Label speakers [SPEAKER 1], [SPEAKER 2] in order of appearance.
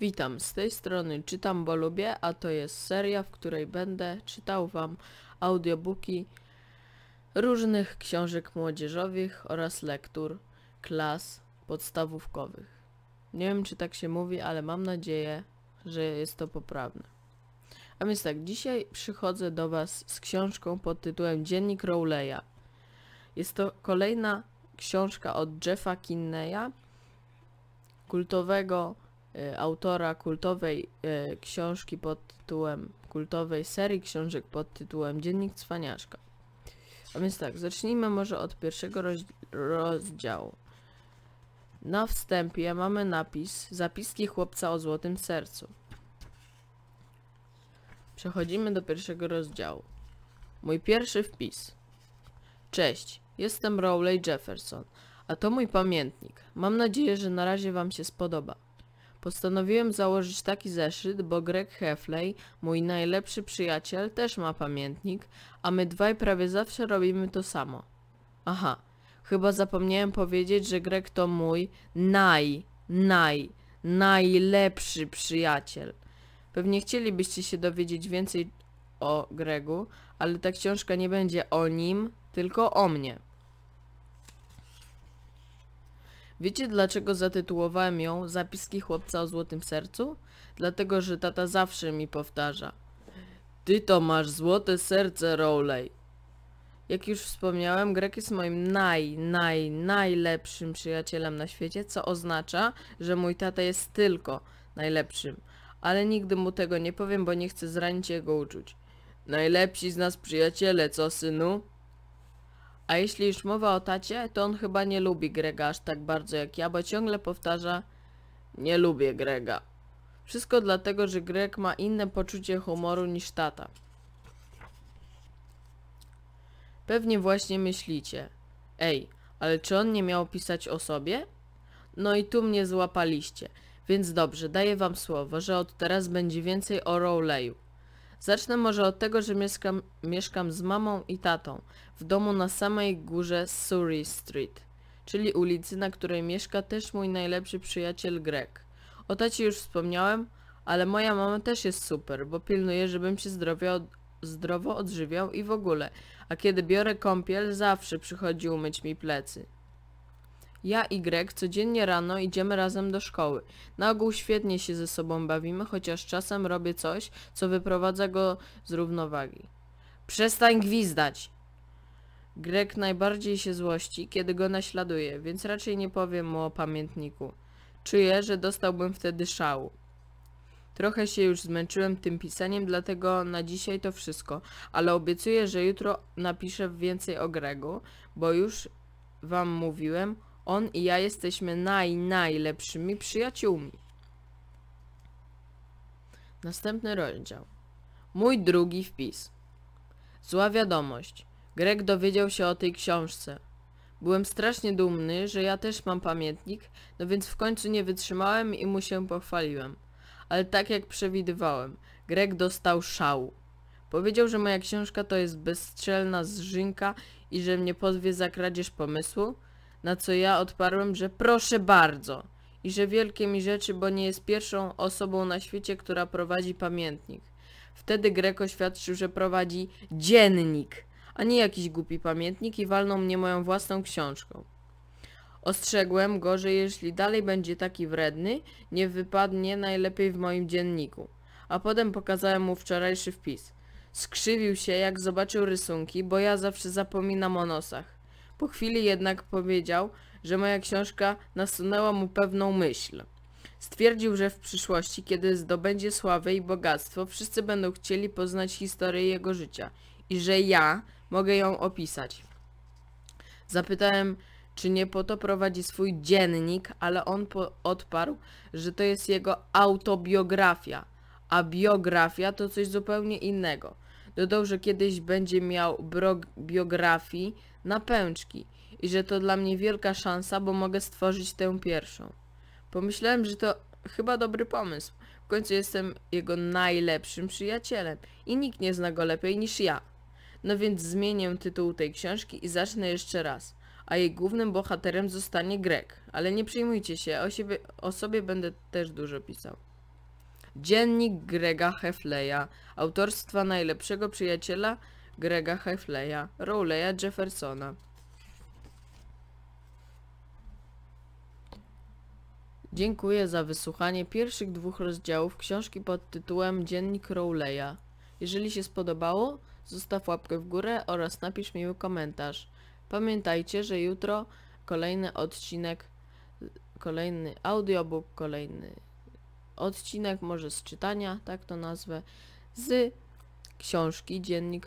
[SPEAKER 1] Witam, z tej strony Czytam, bo lubię, a to jest seria, w której będę czytał Wam audiobooki różnych książek młodzieżowych oraz lektur klas podstawówkowych. Nie wiem, czy tak się mówi, ale mam nadzieję, że jest to poprawne. A więc tak, dzisiaj przychodzę do Was z książką pod tytułem Dziennik Rowleya. Jest to kolejna książka od Jeffa Kinneya, kultowego Y, autora kultowej y, książki pod tytułem, kultowej serii książek pod tytułem Dziennik Cwaniaszka. A więc tak, zacznijmy może od pierwszego rozdziału. Na wstępie mamy napis Zapiski chłopca o złotym sercu. Przechodzimy do pierwszego rozdziału. Mój pierwszy wpis. Cześć, jestem Rowley Jefferson, a to mój pamiętnik. Mam nadzieję, że na razie Wam się spodoba. Postanowiłem założyć taki zeszyt, bo Greg Heffley, mój najlepszy przyjaciel, też ma pamiętnik, a my dwaj prawie zawsze robimy to samo. Aha, chyba zapomniałem powiedzieć, że Greg to mój naj, naj, najlepszy przyjaciel. Pewnie chcielibyście się dowiedzieć więcej o Gregu, ale ta książka nie będzie o nim, tylko o mnie. Wiecie dlaczego zatytułowałem ją Zapiski chłopca o złotym sercu? Dlatego, że tata zawsze mi powtarza. Ty to masz złote serce, Rowley. Jak już wspomniałem, Greg jest moim naj, naj, najlepszym przyjacielem na świecie, co oznacza, że mój tata jest tylko najlepszym. Ale nigdy mu tego nie powiem, bo nie chcę zranić jego uczuć. Najlepsi z nas przyjaciele, co synu? A jeśli już mowa o tacie, to on chyba nie lubi Grega aż tak bardzo jak ja, bo ciągle powtarza Nie lubię Grega. Wszystko dlatego, że Greg ma inne poczucie humoru niż tata. Pewnie właśnie myślicie. Ej, ale czy on nie miał pisać o sobie? No i tu mnie złapaliście. Więc dobrze, daję wam słowo, że od teraz będzie więcej o Rowleyu. Zacznę może od tego, że mieszkam, mieszkam z mamą i tatą w domu na samej górze Surrey Street, czyli ulicy, na której mieszka też mój najlepszy przyjaciel Greg. O tacie już wspomniałem, ale moja mama też jest super, bo pilnuje, żebym się zdrowo odżywiał i w ogóle, a kiedy biorę kąpiel, zawsze przychodzi umyć mi plecy. Ja i Y codziennie rano idziemy razem do szkoły. Na ogół świetnie się ze sobą bawimy, chociaż czasem robię coś, co wyprowadza go z równowagi. Przestań gwizdać! Greg najbardziej się złości, kiedy go naśladuje, więc raczej nie powiem mu o pamiętniku. Czuję, że dostałbym wtedy szału. Trochę się już zmęczyłem tym pisaniem, dlatego na dzisiaj to wszystko, ale obiecuję, że jutro napiszę więcej o Gregu, bo już wam mówiłem, on i ja jesteśmy naj, najlepszymi przyjaciółmi. Następny rozdział. Mój drugi wpis. Zła wiadomość. Greg dowiedział się o tej książce. Byłem strasznie dumny, że ja też mam pamiętnik, no więc w końcu nie wytrzymałem i mu się pochwaliłem. Ale tak jak przewidywałem, Greg dostał szału. Powiedział, że moja książka to jest bezstrzelna zżynka i że mnie pozwie za kradzież pomysłu, na co ja odparłem, że proszę bardzo i że wielkie mi rzeczy, bo nie jest pierwszą osobą na świecie, która prowadzi pamiętnik. Wtedy Grek oświadczył, że prowadzi dziennik, a nie jakiś głupi pamiętnik i walnął mnie moją własną książką. Ostrzegłem go, że jeśli dalej będzie taki wredny, nie wypadnie najlepiej w moim dzienniku. A potem pokazałem mu wczorajszy wpis. Skrzywił się, jak zobaczył rysunki, bo ja zawsze zapominam o nosach. Po chwili jednak powiedział, że moja książka nasunęła mu pewną myśl. Stwierdził, że w przyszłości, kiedy zdobędzie sławę i bogactwo, wszyscy będą chcieli poznać historię jego życia i że ja mogę ją opisać. Zapytałem, czy nie po to prowadzi swój dziennik, ale on odparł, że to jest jego autobiografia, a biografia to coś zupełnie innego. Dodał, że kiedyś będzie miał biografii na pęczki i że to dla mnie wielka szansa, bo mogę stworzyć tę pierwszą. Pomyślałem, że to chyba dobry pomysł. W końcu jestem jego najlepszym przyjacielem i nikt nie zna go lepiej niż ja. No więc zmienię tytuł tej książki i zacznę jeszcze raz. A jej głównym bohaterem zostanie Greg. Ale nie przejmujcie się, o, siebie, o sobie będę też dużo pisał. Dziennik Grega Hefleya, autorstwa najlepszego przyjaciela Grega Hefleya, Rowleya Jeffersona. Dziękuję za wysłuchanie pierwszych dwóch rozdziałów książki pod tytułem Dziennik Rowleya. Jeżeli się spodobało, zostaw łapkę w górę oraz napisz miły komentarz. Pamiętajcie, że jutro kolejny odcinek, kolejny audiobook, kolejny odcinek, może z czytania, tak to nazwę, z książki Dziennik Rowleya”.